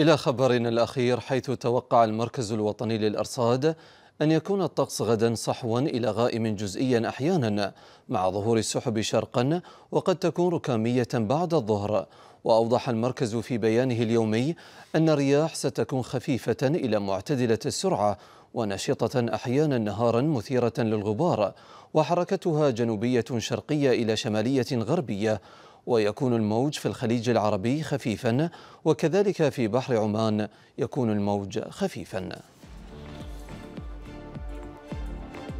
إلى خبرنا الأخير حيث توقع المركز الوطني للأرصاد أن يكون الطقس غدا صحوا إلى غائم جزئيا أحيانا مع ظهور السحب شرقا وقد تكون ركامية بعد الظهر وأوضح المركز في بيانه اليومي أن الرياح ستكون خفيفة إلى معتدلة السرعة ونشطة أحيانا نهارا مثيرة للغبار وحركتها جنوبية شرقية إلى شمالية غربية ويكون الموج في الخليج العربي خفيفا وكذلك في بحر عمان يكون الموج خفيفا